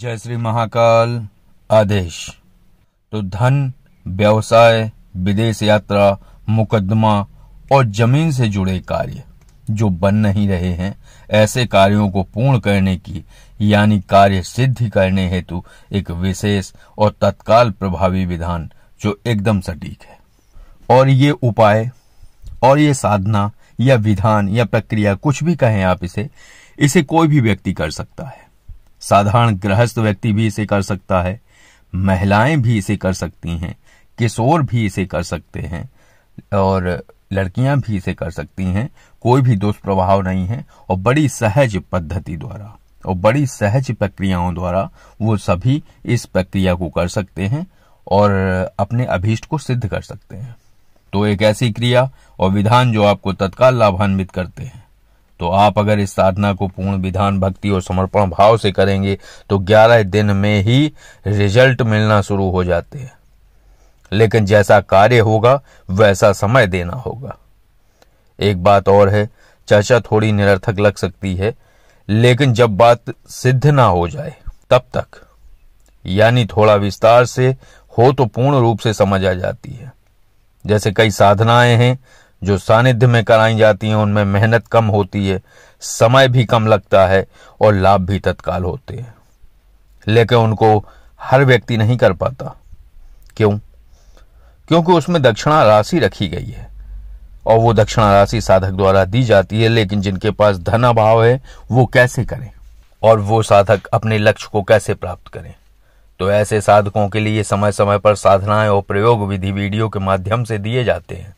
जय श्री महाकाल आदेश तो धन व्यवसाय विदेश यात्रा मुकदमा और जमीन से जुड़े कार्य जो बन नहीं रहे हैं ऐसे कार्यों को पूर्ण करने की यानी कार्य सिद्धि करने हेतु एक विशेष और तत्काल प्रभावी विधान जो एकदम सटीक है और ये उपाय और ये साधना या विधान या प्रक्रिया कुछ भी कहें आप इसे इसे कोई भी व्यक्ति कर सकता है साधारण गृहस्थ व्यक्ति भी इसे कर सकता है महिलाएं भी इसे कर सकती हैं किशोर भी इसे कर सकते हैं और लड़कियां भी इसे कर सकती हैं कोई भी दुष्प्रभाव नहीं है और बड़ी सहज पद्धति द्वारा और बड़ी सहज प्रक्रियाओं द्वारा वो सभी इस प्रक्रिया को कर सकते हैं और अपने अभीष्ट को सिद्ध कर सकते हैं तो एक ऐसी क्रिया और विधान जो आपको तत्काल लाभान्वित करते हैं तो आप अगर इस साधना को पूर्ण विधान भक्ति और समर्पण भाव से करेंगे तो 11 दिन में ही रिजल्ट मिलना शुरू हो जाते हैं लेकिन जैसा कार्य होगा वैसा समय देना होगा एक बात और है चर्चा थोड़ी निरर्थक लग सकती है लेकिन जब बात सिद्ध ना हो जाए तब तक यानी थोड़ा विस्तार से हो तो पूर्ण रूप से समझ आ जाती है जैसे कई साधनाएं हैं जो सानिध्य में कराई जाती हैं उनमें मेहनत कम होती है समय भी कम लगता है और लाभ भी तत्काल होते हैं लेकिन उनको हर व्यक्ति नहीं कर पाता क्यों क्योंकि उसमें दक्षिणा राशि रखी गई है और वो दक्षिणा राशि साधक द्वारा दी जाती है लेकिन जिनके पास धन अभाव है वो कैसे करें और वो साधक अपने लक्ष्य को कैसे प्राप्त करें तो ऐसे साधकों के लिए समय समय पर साधनाएं और प्रयोग विधि वीडियो के माध्यम से दिए जाते हैं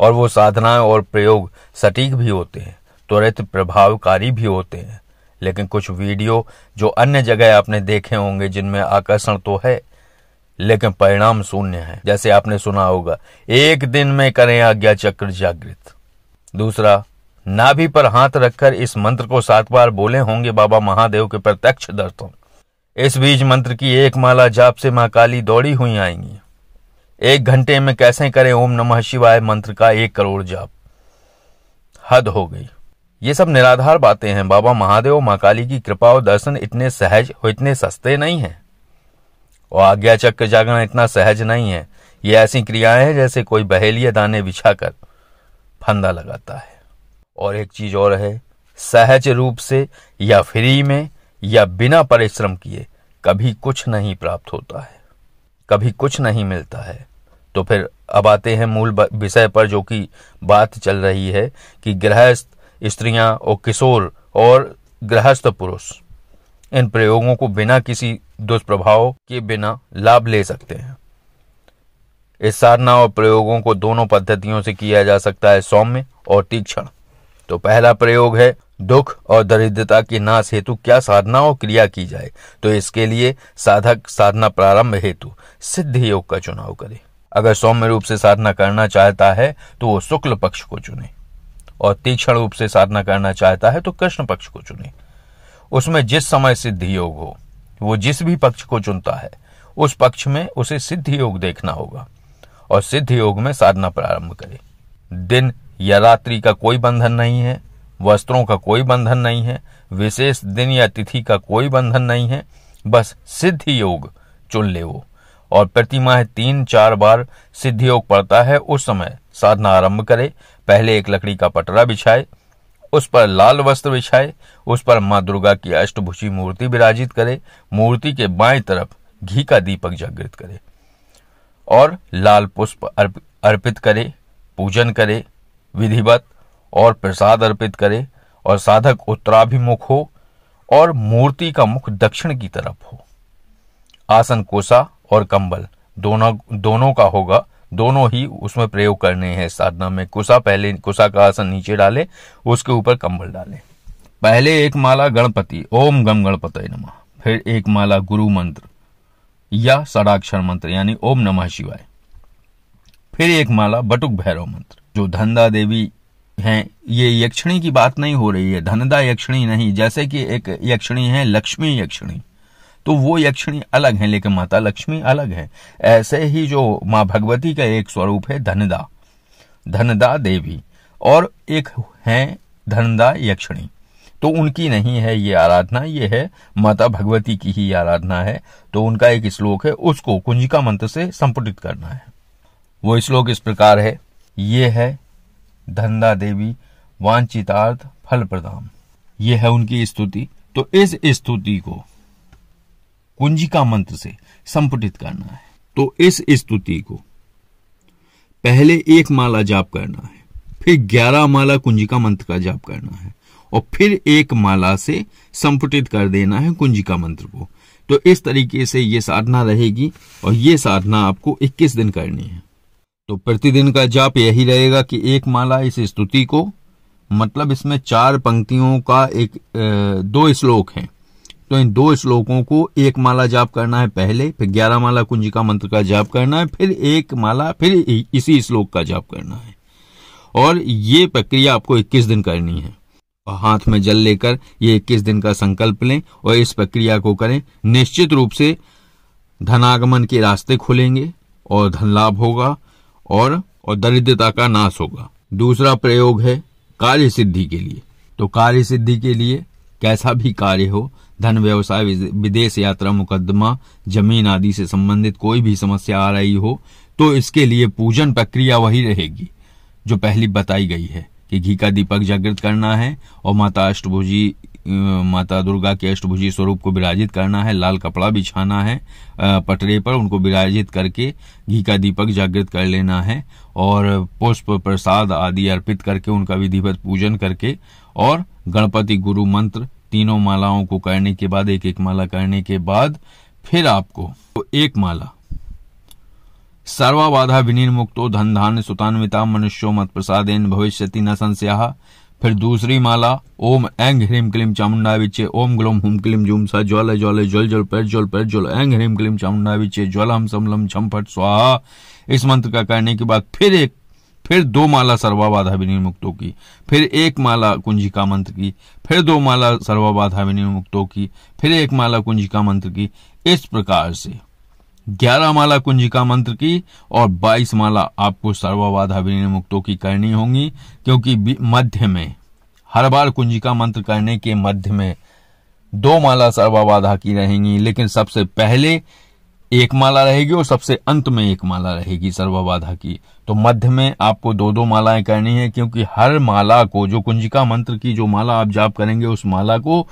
और वो साधनाएं और प्रयोग सटीक भी होते हैं त्वरित प्रभावकारी भी होते हैं लेकिन कुछ वीडियो जो अन्य जगह आपने देखे होंगे जिनमें आकर्षण तो है लेकिन परिणाम शून्य है जैसे आपने सुना होगा एक दिन में करें आज्ञा चक्र जागृत दूसरा नाभि पर हाथ रखकर इस मंत्र को सात बार बोले होंगे बाबा महादेव के प्रत्यक्ष दर्शन इस बीज मंत्र की एक माला जाप से महाकाली दौड़ी हुई आएंगी एक घंटे में कैसे करें ओम नमः शिवाय मंत्र का एक करोड़ जाप हद हो गई ये सब निराधार बातें हैं बाबा महादेव माँ काली की कृपा और दर्शन इतने सहज और इतने सस्ते नहीं हैं और आज्ञा चक्र जागरण इतना सहज नहीं है ये ऐसी क्रियाएं हैं जैसे कोई बहेलिया दाने बिछाकर फंदा लगाता है और एक चीज और है सहज रूप से या फ्री में या बिना परिश्रम किए कभी कुछ नहीं प्राप्त होता है कभी कुछ नहीं मिलता है तो फिर अब आते हैं मूल विषय पर जो कि बात चल रही है कि गृहस्थ स्त्रियां और किशोर और गृहस्थ पुरुष इन प्रयोगों को बिना किसी दुष्प्रभाव के बिना लाभ ले सकते हैं इस साधना और प्रयोगों को दोनों पद्धतियों से किया जा सकता है सौम्य और तीक्ष्ण तो पहला प्रयोग है दुख और दरिद्रता के नाश हेतु क्या साधना और क्रिया की जाए तो इसके लिए साधक साधना प्रारंभ हेतु सिद्ध योग का चुनाव करें अगर सौम्य रूप से साधना करना चाहता है तो वो शुक्ल पक्ष को चुने और तीक्ष्ण रूप से साधना करना चाहता है तो कृष्ण पक्ष को चुने उसमें जिस समय सिद्धि योग हो वो जिस भी पक्ष को चुनता है उस पक्ष में उसे सिद्धि योग देखना होगा और सिद्ध योग में साधना प्रारंभ करे दिन या रात्रि का कोई बंधन नहीं है वस्त्रों का कोई बंधन नहीं है विशेष दिन या तिथि का कोई बंधन नहीं है बस सिद्ध योग चुन ले वो और प्रति माह तीन चार बार सिद्ध योग पड़ता है उस समय साधना आरंभ करे पहले एक लकड़ी का पटरा बिछाए उस पर लाल वस्त्र बिछाए उस पर माँ दुर्गा की अष्टभुषी मूर्ति विराजित करे मूर्ति के बाएं तरफ घी का दीपक जागृत करे और लाल पुष्प अर्पित करे पूजन करे विधिवत और प्रसाद अर्पित करे और साधक उत्तराभिमुख हो और मूर्ति का मुख दक्षिण की तरफ हो आसन कोसा और कंबल दोनों दोनों का होगा दोनों ही उसमें प्रयोग करने हैं साधना में कुसा पहले कुसा का आसन नीचे डाले उसके ऊपर कंबल डाले पहले एक माला गणपति ओम गम गणपत नम फिर एक माला गुरु मंत्र या षडाक्षर मंत्र यानी ओम नमः शिवाय फिर एक माला बटुक भैरव मंत्र जो धंधा देवी हैं ये यक्षिणी की बात नहीं हो रही है धनदा यक्षिणी नहीं जैसे कि एक यक्षिणी है लक्ष्मी यक्षिणी तो वो यक्षिणी अलग है लेकिन माता लक्ष्मी अलग है ऐसे ही जो माँ भगवती का एक स्वरूप है धनदा धनदा देवी और एक है धनदा यक्षिणी तो उनकी नहीं है ये आराधना ये है माता भगवती की ही आराधना है तो उनका एक श्लोक है उसको कुंजिका मंत्र से संपुटित करना है वो श्लोक इस प्रकार है ये है धनदा देवी वांछितार्थ फल प्रदान ये है उनकी स्तुति तो इस स्तुति को कुंजिका मंत्र से संपुटित करना है तो इस स्तुति को पहले एक माला जाप करना है फिर ग्यारह माला कुंजिका मंत्र का जाप करना है और फिर एक माला से संपुटित कर देना है कुंजिका मंत्र को तो इस तरीके से ये साधना रहेगी और ये साधना आपको 21 दिन करनी है तो प्रतिदिन का जाप यही रहेगा कि एक माला इस स्तुति को मतलब इसमें चार पंक्तियों का एक दो श्लोक हैं तो इन दो श्लोकों को एक माला जाप करना है पहले फिर ग्यारह माला कुंजिका मंत्र का जाप करना है फिर एक माला फिर इसी श्लोक का जाप करना है और ये प्रक्रिया आपको इक्कीस दिन करनी है और हाथ में जल लेकर ये इक्कीस दिन का संकल्प लें और इस प्रक्रिया को करें निश्चित रूप से धनागमन के रास्ते खुलेंगे और धन लाभ होगा और और दरिद्रता का नाश होगा दूसरा प्रयोग है कार्य सिद्धि के लिए तो कार्य सिद्धि के लिए कैसा भी कार्य हो धन व्यवसाय विदेश यात्रा मुकदमा जमीन आदि से संबंधित कोई भी समस्या आ रही हो तो इसके लिए पूजन प्रक्रिया वही रहेगी जो पहली बताई गई है कि घी का दीपक जागृत करना है और माता अष्टभुजी माता दुर्गा के अष्टभुजी स्वरूप को विराजित करना है लाल कपड़ा बिछाना है पटरे पर उनको विराजित करके घी का दीपक जागृत कर लेना है और पुष्प प्रसाद आदि अर्पित करके उनका विधिवत पूजन करके और गणपति गुरु मंत्र तीनों मालाओं को करने के बाद एक एक माला करने के बाद फिर आपको तो एक माला सर्वाबाधा विनिर्मुक्तो धन धान सुतान्विता मनुष्यो मत प्रसाद इन भविष्य न संस्या फिर दूसरी माला ओम एंग ह्रीम क्लीम चामुंडा विचे ओम ग्लोम हुम क्लीम जुम सा ज्वाल ज्वाल ज्वल ज्वल पैर ज्वल पैर ज्वल एंग ह्रीम क्लीम चामुंडा विचे हम समलम छम फट स्वाहा इस मंत्र का करने के बाद फिर एक फिर दो माला सर्वाबाधा विनिर्मुक्तों की फिर एक माला कुंजिका मंत्र की फिर दो माला सर्वाबाधा विनिर्मुक्तों की फिर एक माला कुंजिका मंत्र की इस प्रकार से ग्यारह माला कुंजिका मंत्र की और बाईस माला आपको सर्वाबाधा विनिर्मुक्तों की करनी होंगी क्योंकि मध्य में हर बार कुंजिका मंत्र करने के मध्य में दो माला बाधा की रहेंगी लेकिन सबसे पहले एक माला रहेगी और सबसे अंत में एक माला रहेगी सर्वबाधा की तो मध्य में आपको दो दो मालाएं करनी है क्योंकि हर माला को जो कुंजिका मंत्र की जो माला आप जाप करेंगे उस माला को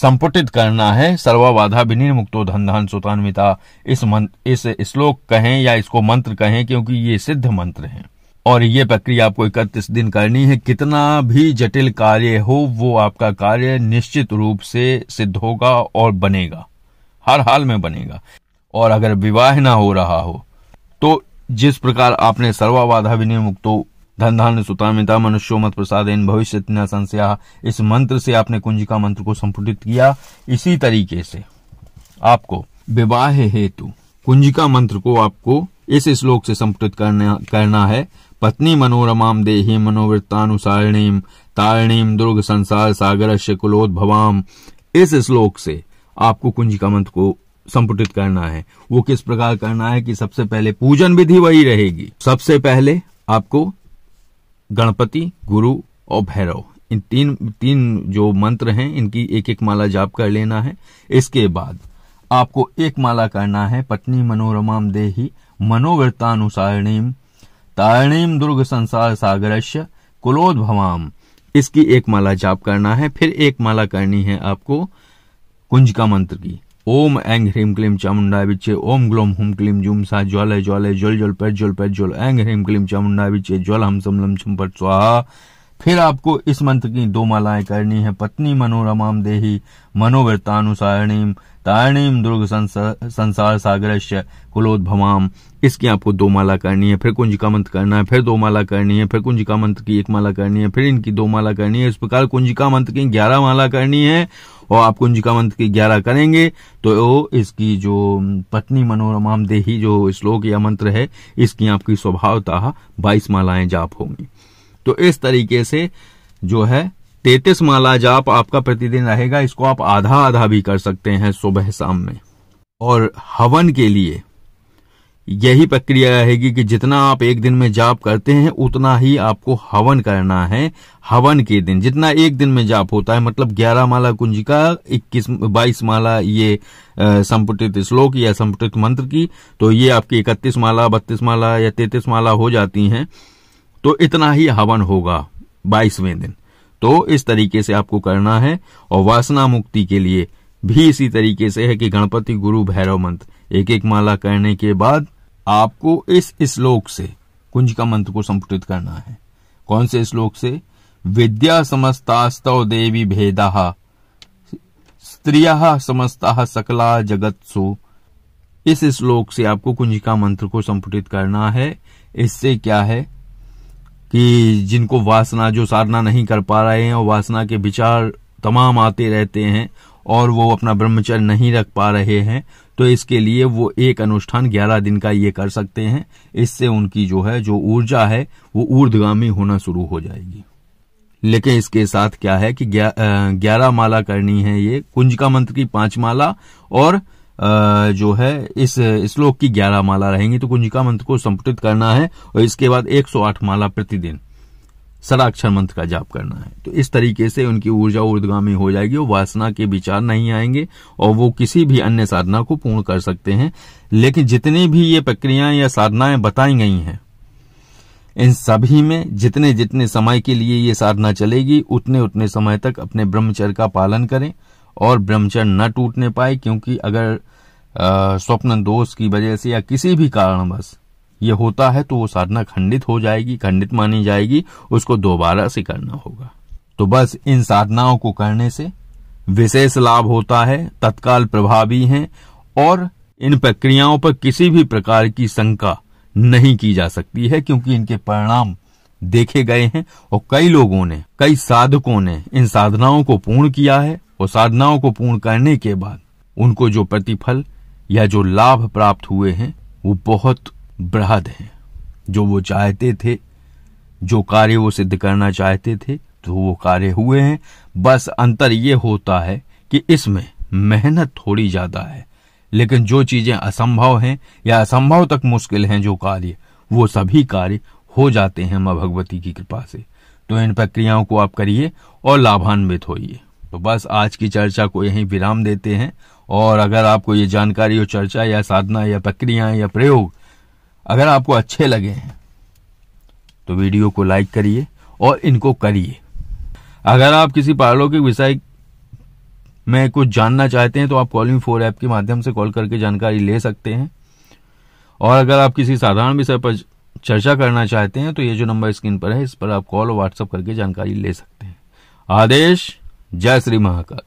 संपुटित करना है सर्वबाधा विनीर मुक्तो धन धन सुतान्विता इस मंत्र इस श्लोक कहें या इसको मंत्र कहें क्योंकि ये सिद्ध मंत्र है और ये प्रक्रिया आपको इकतीस दिन करनी है कितना भी जटिल कार्य हो वो आपका कार्य निश्चित रूप से सिद्ध होगा और बनेगा हर हाल में बनेगा और अगर विवाह ना हो रहा हो तो जिस प्रकार आपने सर्वाधा विनय मुक्तो धन धान्य सुतामिता मनुष्यो मत प्रसाद इन भविष्य संस्या इस मंत्र से आपने कुंजिका मंत्र को संपुटित किया इसी तरीके से आपको विवाह हेतु कुंजिका मंत्र को आपको इस श्लोक से संपुटित करना करना है पत्नी मनोरमाम देही मनोवृत्तानुसारिणीम तारणीम दुर्ग संसार सागर भवाम इस श्लोक से आपको कुंजिका मंत्र को संपुटित करना है वो किस प्रकार करना है कि सबसे पहले पूजन विधि वही रहेगी सबसे पहले आपको गणपति गुरु और भैरव इन तीन तीन जो मंत्र हैं इनकी एक एक माला जाप कर लेना है इसके बाद आपको एक माला करना है पत्नी मनोरमाम देही मनोवृत्तानुसारणीम तारणीम दुर्ग संसार सागरस्य भवाम इसकी एक माला जाप करना है फिर एक माला करनी है आपको कुंज का मंत्र की ओम ऐंग ह्रीम क्लीम चामुंडा बिचे ओम ग्लोम हुम क्लीम जुम सा ज्वालय ज्वालय ज्वल ज्वल प्रज्वल ज्वल ऐंग ह्रीम क्लीम चामुंडा बिचे ज्वल हम समलम पट स्वाहा फिर आपको इस मंत्र की दो मालाएं करनी है पत्नी मनोरमाम देही मनोवृतानुसारणीम तारणीम दुर्ग संसार सागरश्य कुलोद्भवाम इसकी आपको दो माला करनी है फिर कुंजिका मंत्र करना है फिर दो माला करनी है फिर कुंजिका मंत्र की एक माला करनी है फिर इनकी दो माला करनी है इस प्रकार कुंजिका मंत्र की ग्यारह माला करनी है और आप कुंजिका मंत्र की ग्यारह करेंगे तो इसकी जो पत्नी मनोरमाम देही जो श्लोक या मंत्र है इसकी आपकी स्वभावतः बाईस मालाएं जाप होंगी तो इस तरीके से जो है तैतीस माला जाप आपका प्रतिदिन रहेगा इसको आप आधा आधा भी कर सकते हैं सुबह शाम में और हवन के लिए यही प्रक्रिया रहेगी कि जितना आप एक दिन में जाप करते हैं उतना ही आपको हवन करना है हवन के दिन जितना एक दिन में जाप होता है मतलब 11 माला कुंजिका 21 22 माला ये संपुटित श्लोक या संपुटित मंत्र की तो ये आपकी 31 माला 32 माला या 33 माला हो जाती हैं तो इतना ही हवन होगा बाईसवें दिन तो इस तरीके से आपको करना है और वासना मुक्ति के लिए भी इसी तरीके से है कि गणपति गुरु भैरव मंत्र एक एक माला करने के बाद आपको इस श्लोक से कुंज का मंत्र को संपुटित करना है कौन से श्लोक से विद्या समस्तास्तव देवी भेदा स्त्रिया समस्ता सकला जगत सो इस श्लोक से आपको कुंजिका मंत्र को संपुटित करना है इससे क्या है कि जिनको वासना जो साधना नहीं कर पा रहे हैं और वासना के विचार तमाम आते रहते हैं और वो अपना ब्रह्मचर्य नहीं रख पा रहे हैं तो इसके लिए वो एक अनुष्ठान ग्यारह दिन का ये कर सकते हैं इससे उनकी जो है जो ऊर्जा है वो ऊर्धगामी होना शुरू हो जाएगी लेकिन इसके साथ क्या है कि ग्यारह माला करनी है ये कुंज का मंत्र की पांच माला और जो है इस श्लोक की ग्यारह माला रहेंगी तो कुंजिका मंत्र को संपुटित करना है और इसके बाद 108 माला प्रतिदिन सराक्षर मंत्र का जाप करना है तो इस तरीके से उनकी ऊर्जा ऊर्दगामी हो जाएगी और वासना के विचार नहीं आएंगे और वो किसी भी अन्य साधना को पूर्ण कर सकते हैं लेकिन जितनी भी ये प्रक्रियाएं या साधनाएं बताई गई हैं इन सभी में जितने जितने समय के लिए ये साधना चलेगी उतने उतने समय तक अपने ब्रह्मचर्य का पालन करें और ब्रह्मचर्य न टूटने पाए क्योंकि अगर स्वप्न दोष की वजह से या किसी भी कारणवश ये होता है तो वो साधना खंडित हो जाएगी खंडित मानी जाएगी उसको दोबारा से करना होगा तो बस इन साधनाओं को करने से विशेष लाभ होता है तत्काल प्रभावी हैं और इन प्रक्रियाओं पर किसी भी प्रकार की शंका नहीं की जा सकती है क्योंकि इनके परिणाम देखे गए हैं और कई लोगों ने कई साधकों ने इन साधनाओं को पूर्ण किया है और साधनाओं को पूर्ण करने के बाद उनको जो प्रतिफल या जो लाभ प्राप्त हुए हैं वो बहुत बृहद हैं जो वो चाहते थे जो कार्य वो सिद्ध करना चाहते थे तो वो कार्य हुए हैं बस अंतर ये होता है कि इसमें मेहनत थोड़ी ज्यादा है लेकिन जो चीजें असंभव हैं या असंभव तक मुश्किल हैं जो कार्य वो सभी कार्य हो जाते हैं माँ भगवती की कृपा से तो इन प्रक्रियाओं को आप करिए और लाभान्वित होइए तो बस आज की चर्चा को यहीं विराम देते हैं और अगर आपको ये जानकारी और चर्चा या साधना या प्रक्रियाएं या प्रयोग अगर आपको अच्छे लगे हैं तो वीडियो को लाइक करिए और इनको करिए अगर आप किसी पारलौकिक विषय में कुछ जानना चाहते हैं तो आप कॉलिंग फोर ऐप के माध्यम से कॉल करके जानकारी ले सकते हैं और अगर आप किसी साधारण विषय पर चर्चा करना चाहते हैं तो ये जो नंबर स्क्रीन पर है इस पर आप कॉल और व्हाट्सअप करके जानकारी ले सकते हैं आदेश जय श्री महाकाल